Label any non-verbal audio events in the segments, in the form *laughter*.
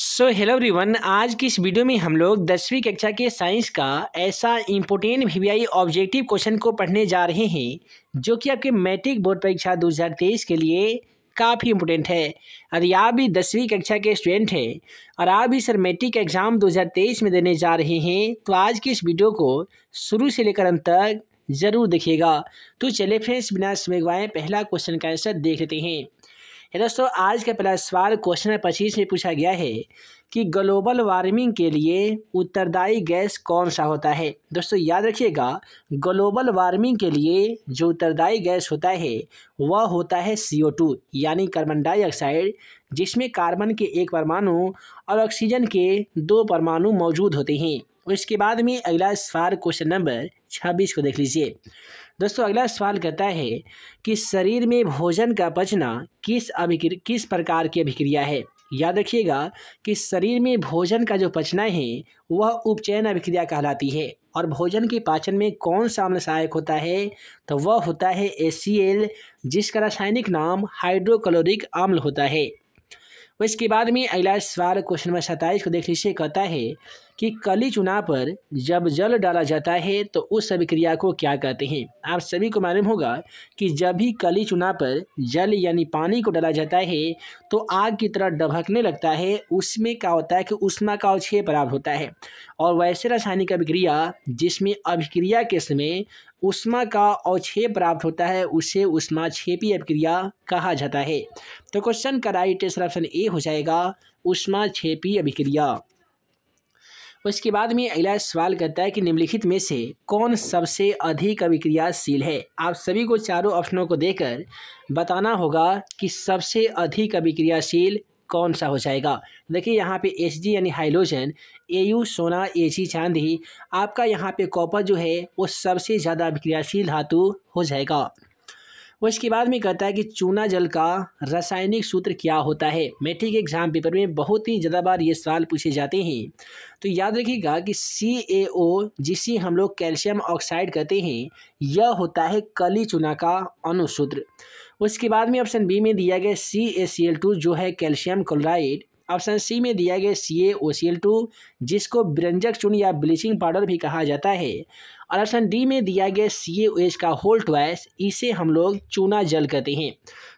so hello everyone आज की इस वीडियो में हम लोग दसवीं कक्षा के साइंस का ऐसा इम्पोर्टेंट वीवीआई ऑब्जेक्टिव क्वेश्चन को पढ़ने जा रहे हैं जो कि आपके मैट्रिक बोर्ड परीक्षा 2023 के लिए काफ़ी इम्पोर्टेंट है अगर आप भी दसवीं कक्षा के स्टूडेंट हैं और आप भी सर मैट्रिक एग्ज़ाम 2023 में देने जा रहे हैं तो आज की इस वीडियो को शुरू से लेकर अंत तक ज़रूर देखिएगा तो चले फ्रेंड्स बिना समय गवाएँ पहला क्वेश्चन का आंसर देख लेते हैं दोस्तों आज का पहला सवाल क्वेश्चन पच्चीस में पूछा गया है कि ग्लोबल वार्मिंग के लिए उत्तरदायी गैस कौन सा होता है दोस्तों याद रखिएगा ग्लोबल वार्मिंग के लिए जो उत्तरदायी गैस होता है वह होता है ओ टू यानी कार्बन डाइऑक्साइड जिसमें कार्बन के एक परमाणु और ऑक्सीजन के दो परमाणु मौजूद होते हैं इसके बाद में अगला सवाल क्वेश्चन नंबर छब्बीस को देख लीजिए दोस्तों अगला सवाल कहता है कि शरीर में भोजन का पचना किस अभिक्र किस प्रकार की अभिक्रिया है याद रखिएगा कि शरीर में भोजन का जो पचना है वह उपचयन अभिक्रिया कहलाती है और भोजन के पाचन में कौन सा अम्ल सहायक होता है तो वह होता है एल जिसका रासायनिक नाम हाइड्रोक्लोरिक अम्ल होता है इसके बाद में अगला सवाल क्वेश्चन नंबर सत्ताईस को देख लीजिए कहता है कि कली चुना पर जब जल डाला जाता है तो उस अभिक्रिया को क्या कहते हैं आप सभी को मालूम होगा कि जब भी कली चुना पर जल यानी पानी को डाला जाता है तो आग की तरह डभकने लगता है उसमें क्या होता है कि उष्मा का अवक्षेप प्राप्त होता है और वैसे रासायनिक अभिक्रिया जिसमें अभिक्रिया के समय उष्मा का अवक्षेप प्राप्त होता है उसे उष्माक्षेपी अभिक्रिया कहा जाता है तो क्वेश्चन का राइट आंसर ऑप्शन ए हो जाएगा उष्माक्षेपी अभिक्रिया उसके बाद में अगला सवाल करता है कि निम्नलिखित में से कौन सबसे अधिक अभिक्रियाशील है आप सभी को चारों ऑप्शनों को देकर बताना होगा कि सबसे अधिक अभिक्रियाशील कौन सा हो जाएगा देखिए यहाँ पे एच यानी हाइलोजन ए यू सोना ए जी चांदी आपका यहाँ पे कॉपर जो है वो सबसे ज़्यादा अभिक्रियाशील धातु हो जाएगा वो इसके बाद में कहता है कि चूना जल का रासायनिक सूत्र क्या होता है मैट्रिक एग्जाम पेपर में बहुत ही ज़्यादा बार ये सवाल पूछे जाते हैं तो याद रखिएगा कि सी ए ओ जिसे हम लोग कैल्शियम ऑक्साइड कहते हैं यह होता है कली चूना का अनुसूत्र उसके बाद में ऑप्शन बी में दिया गया सी ए सी एल टू जो है कैल्शियम क्लोराइड ऑप्शन सी में दिया गया सी ए ओ सी एल टू जिसको ब्रंजक चून या ब्लीचिंग पाउडर भी कहा जाता है और ऑप्शन डी में दिया गया सी एच का होल ट्वाइस इसे हम लोग चूना जल कहते हैं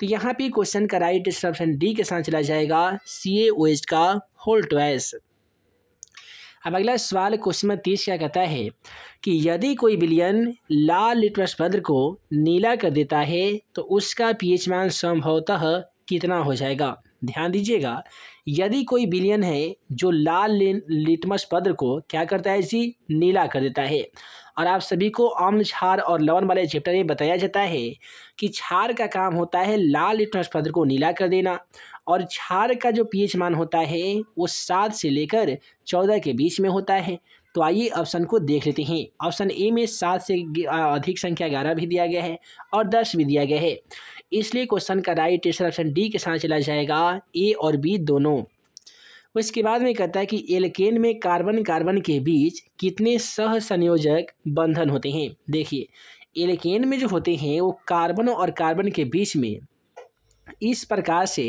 तो यहाँ पे क्वेश्चन का राइट ऑप्शन डी के साथ चला जाएगा सी एच का होल ट्वाइस अब अगला सवाल क्वेश्चन नंबर तीस क्या कहता है कि यदि कोई बिलियन लाल पत्र को नीला कर देता है तो उसका पीएच मान संभवतः कितना हो जाएगा ध्यान दीजिएगा यदि कोई विलियन है जो लाल लिटमस पत्र को क्या करता है जी नीला कर देता है और आप सभी को अम्ल छार और लवण वाले चैप्टर में बताया जाता है कि छार का काम होता है लाल लिटमस पत्र को नीला कर देना और छार का जो पीएच मान होता है वो सात से लेकर चौदह के बीच में होता है तो आइए ऑप्शन को देख लेते हैं ऑप्शन ए में सात से अधिक संख्या ग्यारह भी दिया गया है और दस भी दिया गया है इसलिए क्वेश्चन का राइट आंसर ऑप्शन डी के साथ चला जाएगा ए और बी दोनों उसके बाद में कहता है कि एलकेन में कार्बन कार्बन के बीच कितने सह संयोजक बंधन होते हैं देखिए एलकेन में जो होते हैं वो कार्बन और कार्बन के बीच में इस प्रकार से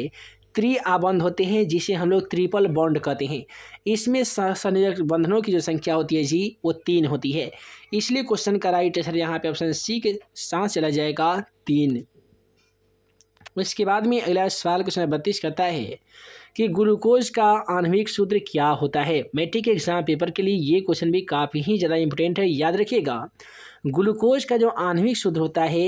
त्रि आबंध होते हैं जिसे हम लोग ट्रिपल बॉन्ड कहते हैं इसमें संयोजक बंधनों की जो संख्या होती है जी वो तीन होती है इसलिए क्वेश्चन का राइट आंसर यहाँ पे ऑप्शन सी के साथ चला जाएगा तीन उसके बाद में अगला सवाल क्वेश्चन बत्तीस कहता है कि ग्लूकोज का आणविक सूत्र क्या होता है मैट्रिक के एग्जाम पेपर के लिए ये क्वेश्चन भी काफ़ी ही ज़्यादा इंपॉर्टेंट है याद रखिएगा ग्लूकोज का जो आणविक सूत्र होता है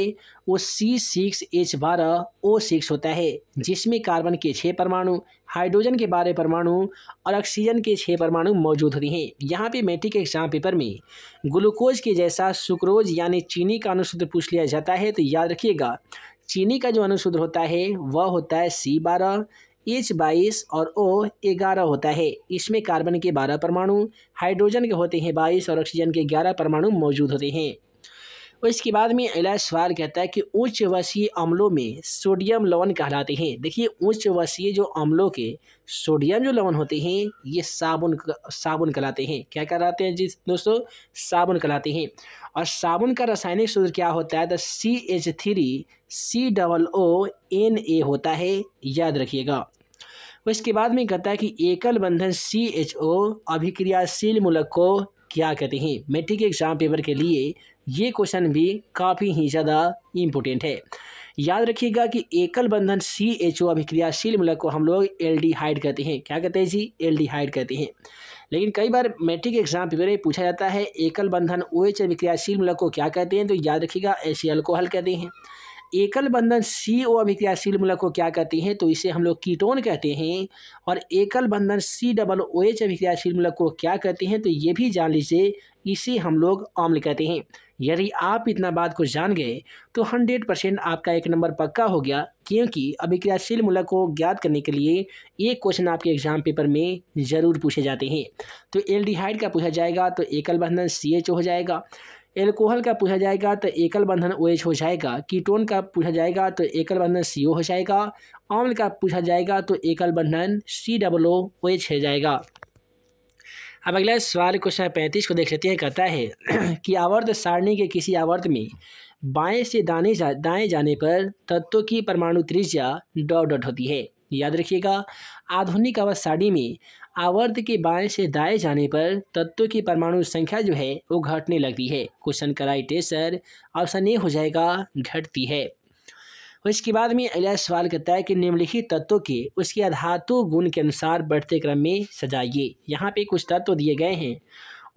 वो सी सिक्स एच बारह ओ सिक्स होता है जिसमें कार्बन के छः परमाणु हाइड्रोजन के बारह परमाणु और ऑक्सीजन के छः परमाणु मौजूद होते हैं यहाँ पे मैट्रिक के एग्जाम पेपर में ग्लूकोज के जैसा सुक्रोज यानी चीनी का अनुसूत्र पूछ लिया जाता है तो याद रखिएगा चीनी का जो अनुसूत्र होता है वह होता है सी बारह एच बाईस और ओ ग्यारह होता है इसमें कार्बन के बारह परमाणु हाइड्रोजन के होते हैं बाईस और ऑक्सीजन के ग्यारह परमाणु मौजूद होते हैं और इसके बाद में अला सवाल कहता है कि उच्च वसीय अम्लों में सोडियम लवन कहलाते हैं देखिए उच्च वसीय जो अम्लों के सोडियम जो लवन होते हैं ये साबुन साबुन कहलाते हैं क्या कहलाते हैं जी दोस्तों साबुन कहलाते हैं और साबुन का रासायनिक सूत्र क्या होता है the C H three C double O N A होता है याद रखिएगा इसके बाद में कहता है कि एकल बंधन सी एच ओ अभिक्रियाशील मूलक को क्या कहते हैं मेट्रिक एग्ज़ाम पेपर के लिए ये क्वेश्चन भी काफ़ी ही ज़्यादा इम्पोर्टेंट है याद रखिएगा कि एकल बंधन सी एच ओ अभिक्रियाशील मूलक को हम लोग एल डी हाइड कहते हैं क्या कहते हैं जी एल डी हाइड कहते हैं लेकिन कई बार मैट्रिक एग्जाम पेपर में पूछा जाता है एकल बंधन ओ एच अभिक्रियाशील मूलक को क्या कहते हैं तो याद रखिएगा एस को हल कहते हैं एकल बंधन सी ओ अभिक्रियाशील मूलक को क्या कहते हैं तो इसे हम लोग कीटोन कहते हैं और एकल बंधन सी डबल ओ एच अभिक्रियाशील मूलक को क्या कहते हैं तो ये भी जान लीजिए इसे हम लोग अम्ल कहते हैं यदि आप इतना बात को जान गए तो हंड्रेड परसेंट आपका एक नंबर पक्का हो गया क्योंकि अभिक्रियाशील मूलक को ज्ञात करने के लिए एक क्वेश्चन आपके एग्जाम पेपर में ज़रूर पूछे जाते हैं तो एल्डिहाइड का पूछा जाएगा तो एकल बंधन सी हो जाएगा एल्कोहल का पूछा जाएगा तो एकल बंधन ओ एच हो जाएगा कीटोन का पूछा जाएगा तो एकल बंधन सी हो जाएगा आम्ल का पूछा जाएगा तो एकल बंधन सी डबल ओ एच हो जाएगा अब अगला सवाल क्वेश्चन पैंतीस को देख लेते हैं कहता है *clears throat* कि आवर्त सारणी के किसी आवर्त में बाएं से दाने जा दाएँ जाने पर तत्वों की परमाणु त्रिज्या डॉट डॉट होती है याद रखिएगा आधुनिक अवस्थ सारणी में आवर्त के बाएं से दाएं जाने पर तत्व की परमाणु संख्या जो है वो घटने लगती है क्वेश्चन कराइटेसर है सर ऑप्शन ए हो जाएगा घटती है इसके बाद में अगला सवाल करता है कि निम्नलिखित तत्वों के उसके अधातु गुण के अनुसार बढ़ते क्रम में सजाइए यहाँ पे कुछ तत्व दिए गए हैं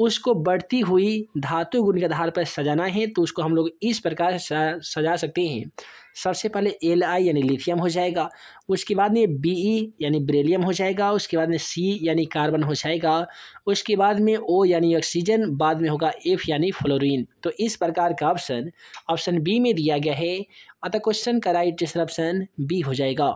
उसको बढ़ती हुई धातु गुण के आधार पर सजाना है तो उसको हम लोग इस प्रकार से सजा सकते हैं सबसे पहले एल आई यानी लिथियम हो जाएगा उसके बाद में बी ई यानी ब्रेलियम हो जाएगा उसके बाद में सी यानी कार्बन हो जाएगा उसके बाद में ओ यानी ऑक्सीजन बाद में होगा एफ यानी फ्लोरीन तो इस प्रकार का ऑप्शन ऑप्शन बी में दिया गया है अतः क्वेश्चन का राइट आंसर ऑप्शन बी हो जाएगा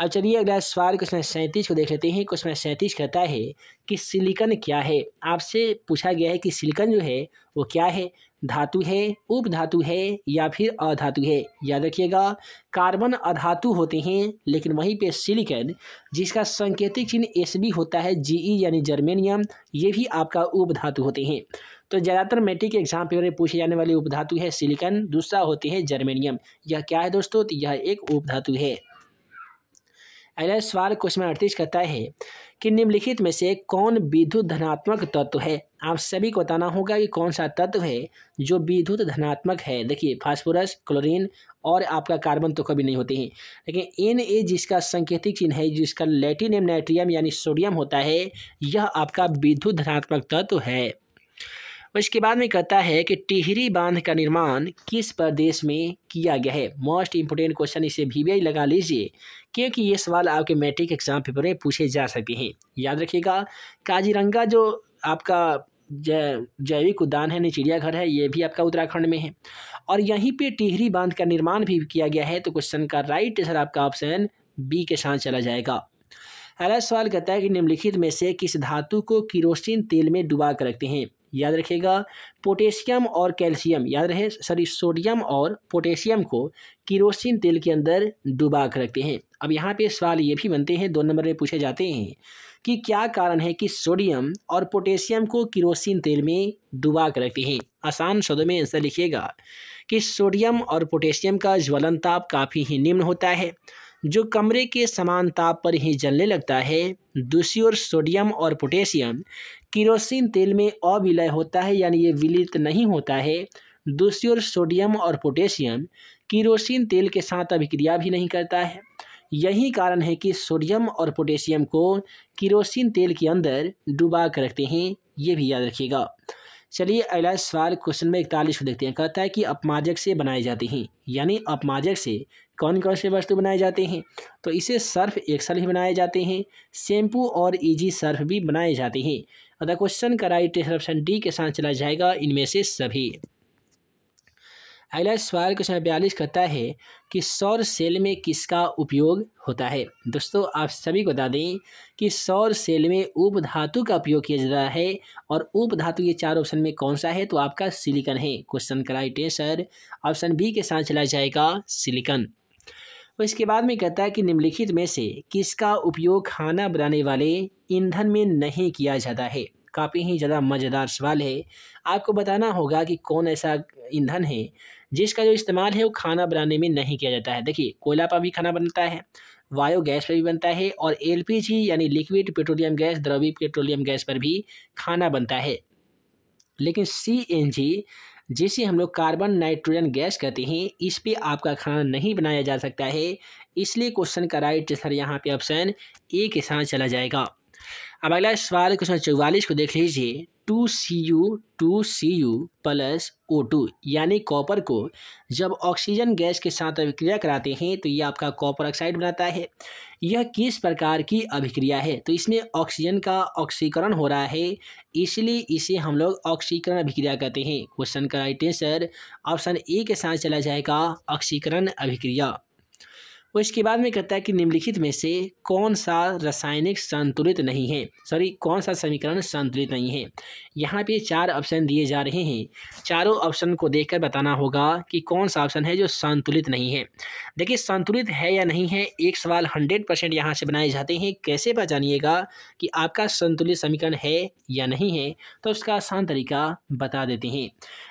अब चलिए अगला सवाल क्वेश्चन सैंतीस को देख लेते हैं क्वेश्चन सैंतीस कहता है कि सिलिकन क्या है आपसे पूछा गया है कि सिलिकन जो है वो क्या है धातु है उप धातु है या फिर अधातु है याद रखिएगा कार्बन अधातु होते हैं लेकिन वहीं पे सिलिकन जिसका संकेतिक चिन्ह एस बी होता है जी ई यानी जर्मेनियम ये भी आपका उप धातु होते हैं तो ज़्यादातर मैट्रिक एग्जाम पेपर में पूछे जाने वाले उपधातु है सिलिकन दूसरा होते हैं जर्मेनियम यह क्या है दोस्तों तो यह एक उपधातु है अगला सवाल क्वेश्चन अड़तीस कहता है कि निम्नलिखित में से कौन विद्युत धनात्मक तत्व है आप सभी को बताना होगा कि कौन सा तत्व है जो विद्युत धनात्मक है देखिए फास्फोरस क्लोरीन और आपका कार्बन तो कभी नहीं होते हैं लेकिन एन ए जिसका सांकेतिक चिन्ह है जिसका लेटिनियम नाइट्रियम यानी सोडियम होता है यह आपका विद्युत धनात्मक तत्व है उसके बाद में कहता है कि टिहरी बांध का निर्माण किस प्रदेश में किया गया है मोस्ट इम्पोर्टेंट क्वेश्चन इसे भी लगा लीजिए क्योंकि ये सवाल आपके मैट्रिक एग्जाम पेपर में पूछे जा सकते हैं याद रखिएगा काजीरंगा जो आपका जै जैविक उद्यान है चिड़ियाघर है ये भी आपका उत्तराखंड में है और यहीं पे टिहरी बांध का निर्माण भी किया गया है तो क्वेश्चन का राइट आंसर आपका ऑप्शन बी के साथ चला जाएगा अगला सवाल कहता है कि निम्नलिखित में से किस धातु को किरोसिन तेल में डुबा कर रखते हैं याद रखिएगा पोटेशियम और कैल्शियम याद रहे सॉरी सोडियम और पोटेशियम को किरोसिन तेल के अंदर डुबा कर रखते हैं अब यहाँ पे सवाल ये भी बनते हैं दो नंबर में पूछे जाते हैं कि क्या कारण है कि सोडियम और पोटेशियम को किरोसिन तेल में डुबा कर रखते हैं आसान शब्दों में आंसर लिखिएगा कि सोडियम और पोटेशियम का ज्वलन ताप काफ़ी ही निम्न होता है जो कमरे के समान ताप पर ही जलने लगता है दूसरी ओर सोडियम और पोटेशियम किरोसिन तेल में अविलय होता है यानी ये विलित नहीं होता है दूसरी ओर सोडियम और पोटेशियम किरोसिन तेल के साथ अभिक्रिया भी नहीं करता है यही कारण है कि सोडियम और पोटेशियम को किरोसिन तेल के अंदर डुबा कर रखते हैं ये भी याद रखिएगा चलिए अगला सवाल क्वेश्चन में इकतालीस को देखते हैं कहता है कि अपमाजक से बनाई जाती हैं यानी अपमाजक से कौन कौन से वस्तु बनाए जाते हैं तो इसे सर्फ एक्सल भी बनाए जाते हैं शैम्पू और इजी सर्फ भी बनाए जाते हैं अतः क्वेश्चन का राइट ऑप्शन डी के साथ चला जाएगा इनमें से सभी अगला सवाल क्वेश्चन बयालीस कहता है कि सौर सेल में किसका उपयोग होता है दोस्तों आप सभी को बता दें कि सौर सेल में उप धातु का उपयोग किया जा रहा है और उप धातु के चार ऑप्शन में कौन सा है तो आपका सिलिकन है question right answer option B के साथ चला जाएगा सिलिकन और इसके बाद में कहता है कि निम्नलिखित में से किसका उपयोग खाना बनाने वाले ईंधन में नहीं किया जाता है काफ़ी ही ज़्यादा मज़ेदार सवाल है आपको बताना होगा कि कौन ऐसा ईंधन है जिसका जो इस्तेमाल है वो खाना बनाने में नहीं किया जाता है देखिए कोयला पर भी खाना बनता है वायो गैस पर भी बनता है और एलपीजी यानी लिक्विड पेट्रोलियम गैस द्रवी पेट्रोलियम गैस पर भी खाना बनता है लेकिन सी जिसे हम लोग कार्बन नाइट्रोजन गैस कहते हैं इस पर आपका खाना नहीं बनाया जा सकता है इसलिए क्वेश्चन का राइट आंसर यहाँ पे ऑप्शन ए के साथ चला जाएगा अब अगला सवाल क्वेश्चन चौवालीस को देख लीजिए two C U two C U plus O two यानी कॉपर को जब ऑक्सीजन गैस के साथ अभिक्रिया कराते हैं तो यह आपका कॉपर ऑक्साइड बनाता है यह किस प्रकार की अभिक्रिया है तो इसमें ऑक्सीजन का ऑक्सीकरण हो रहा है इसलिए इसे हम लोग ऑक्सीकरण अभिक्रिया कहते हैं क्वेश्चन का राइट आंसर ऑप्शन ए के साथ चला जाएगा ऑक्सीकरण अभिक्रिया वो इसके बाद में कहता है कि निम्नलिखित में से कौन सा रासायनिक संतुलित नहीं है सॉरी कौन सा समीकरण संतुलित नहीं है यहाँ पे चार ऑप्शन दिए जा रहे हैं चारों ऑप्शन को देखकर बताना होगा कि कौन सा ऑप्शन है जो संतुलित नहीं है देखिए संतुलित है या नहीं है एक सवाल हंड्रेड परसेंट यहाँ से बनाए जाते हैं कैसे पहचानिएगा कि आपका संतुलित समीकरण है या नहीं है तो उसका आसान तरीका बता देते हैं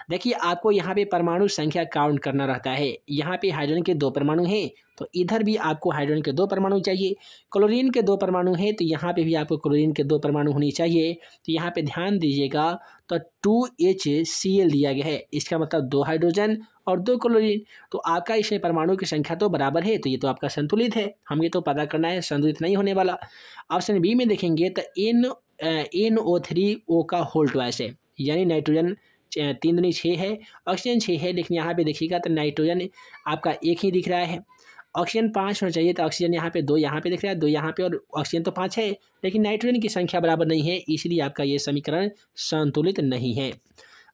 देखिए आपको यहाँ पर परमाणु संख्या काउंट करना रहता है यहाँ पर हाइड्रोजन के दो परमाणु हैं तो इधर भी आपको हाइड्रोजन के दो परमाणु चाहिए क्लोरीन के दो परमाणु हैं तो यहाँ पे भी आपको क्लोरीन के दो परमाणु होने चाहिए तो यहाँ पे ध्यान दीजिएगा तो टू एच सी एल दिया गया है इसका मतलब दो हाइड्रोजन और दो क्लोरीन तो आपका इसमें परमाणु की संख्या तो बराबर है तो ये तो आपका संतुलित है हम ये तो पता करना है संतुलित नहीं होने वाला ऑप्शन बी में देखेंगे तो N N O three O का होल ट्वाइस है यानी नाइट्रोजन तीन दुनी छः है ऑक्सीजन छः है लेकिन यहाँ पे देखिएगा तो नाइट्रोजन आपका एक ही दिख रहा है ऑक्सीजन पाँच होना चाहिए तो ऑक्सीजन यहाँ पे दो यहाँ पे दिख रहा है दो यहाँ पे और ऑक्सीजन तो पाँच है लेकिन नाइट्रोजन की संख्या बराबर नहीं है इसलिए आपका ये समीकरण संतुलित नहीं है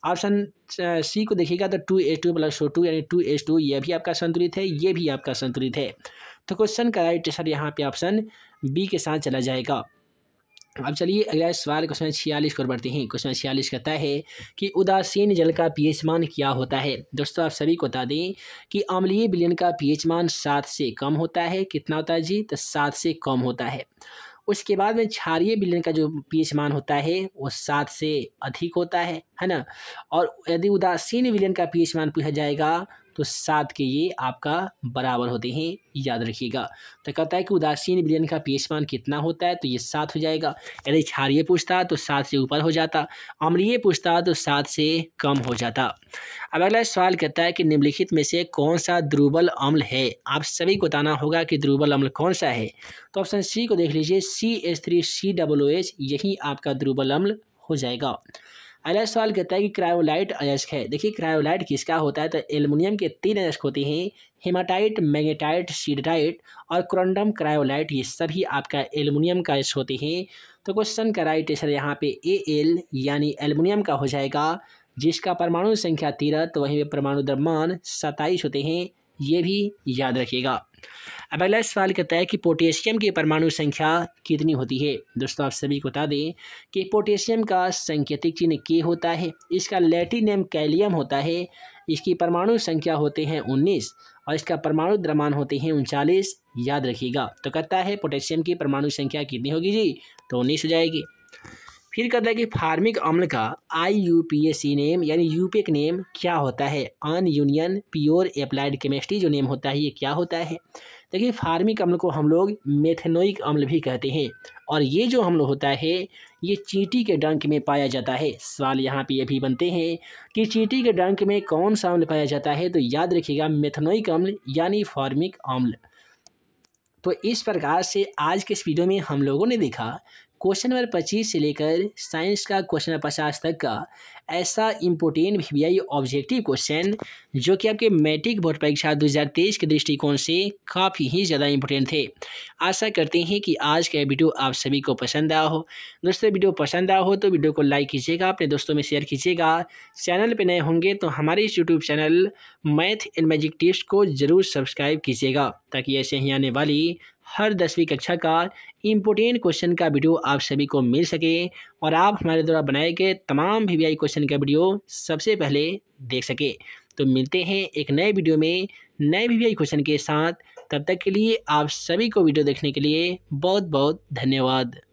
ऑप्शन सी को देखिएगा तो two H two plus O two यानी टू एच टू यह भी आपका संतुलित है ये भी आपका संतुलित है तो क्वेश्चन का राइट आंसर यहाँ पे ऑप्शन बी के साथ चला जाएगा अब चलिए अगला सवाल क्वेश्चन छियालीस को बढ़ते हैं क्वेश्चन छियालीस कहता है कि उदासीन जल का पीएच मान क्या होता है दोस्तों आप सभी को बता दें कि अम्लीय बिलियन का पीएच मान सात से कम होता है कितना होता है जी तो सात से कम होता है उसके बाद में क्षारिय बिलियन का जो पीएच मान होता है वो सात से अधिक होता है है ना और यदि उदासीन बिलियन का पीएच मान पूछा जाएगा तो सात के ये आपका बराबर होते हैं याद रखिएगा तो कहता है कि उदासीन विलयन का पी मान कितना होता है तो ये सात हो जाएगा यदि क्षारिय पूछता तो सात से ऊपर हो जाता अम्लीय पूछता तो सात से कम हो जाता अब अगला सवाल कहता है कि निम्नलिखित में से कौन सा द्रुबल अम्ल है आप सभी को बताना होगा कि द्रुबल अम्ल कौन सा है तो ऑप्शन सी को देख लीजिए C S three C W H यही आपका द्रुबल अम्ल हो जाएगा अगला सवाल कहता है कि क्रायोलाइट अयस्क है देखिए क्रायोलाइट किसका होता है तो एल्युमिनियम के तीन अयस्क होते हैं हेमाटाइट मैगेटाइट सीडाइट और क्रोंडम क्रायोलाइट ये सभी आपका एल्युमिनियम का अयस्क होते हैं तो क्वेश्चन का राइट आंसर यहाँ पे ए एल यानी एल्युमिनियम का हो जाएगा जिसका परमाणु संख्या तीरह तो वहीं पर परमाणु द्रव्यमान सत्ताईस होते हैं ये भी याद रखिएगा अब अगला सवाल कहता है कि पोटेशियम की परमाणु संख्या कितनी होती है दोस्तों आप सभी को बता दें कि पोटेशियम का संकेतिक चिन्ह के होता है इसका लैटिन नेम कैलियम होता है इसकी परमाणु संख्या होते हैं उन्नीस और इसका परमाणु द्रमान होते हैं उनचालीस याद रखिएगा तो कहता है पोटेशियम की परमाणु संख्या कितनी होगी जी तो उन्नीस हो जाएगी फिर कहता है कि फार्मिक अम्ल का I U P S C name यानी यूपिक नेम क्या होता है अन यूनियन प्योर अप्लाइड केमिस्ट्री जो नेम होता है ये क्या होता है देखिए फार्मिक अम्ल को हम लोग मेथेनोइक अम्ल भी कहते हैं और ये जो अम्ल होता है ये चींटी के डंक में पाया जाता है सवाल यहाँ पे ये भी बनते हैं कि चींटी के डंक में कौन सा अम्ल पाया जाता है तो याद रखिएगा मेथेनोइक अम्ल यानी फार्मिक अम्ल तो इस प्रकार से आज के इस वीडियो में हम लोगों ने देखा क्वेश्चन नंबर पच्चीस से लेकर साइंस का क्वेश्चन नंबर पचास तक का ऐसा इम्पोर्टेंट भी आई ऑब्जेक्टिव क्वेश्चन जो कि आपके मैट्रिक बोर्ड परीक्षा 2023 के दृष्टिकोण से काफ़ी ही ज़्यादा इम्पोर्टेंट थे आशा करते हैं कि आज का वीडियो आप सभी को पसंद आया हो दोस्तों वीडियो पसंद आया हो तो वीडियो को लाइक कीजिएगा अपने दोस्तों में शेयर कीजिएगा चैनल पर नए होंगे तो हमारे इस YouTube channel math and magic tips को ज़रूर सब्सक्राइब कीजिएगा ताकि ऐसे ही आने वाली हर दसवीं कक्षा का इम्पोर्टेंट क्वेश्चन का वीडियो आप सभी को मिल सके और आप हमारे द्वारा बनाए गए तमाम वी क्वेश्चन का वीडियो सबसे पहले देख सके तो मिलते हैं एक नए वीडियो में नए वी क्वेश्चन के साथ तब तक के लिए आप सभी को वीडियो देखने के लिए बहुत बहुत धन्यवाद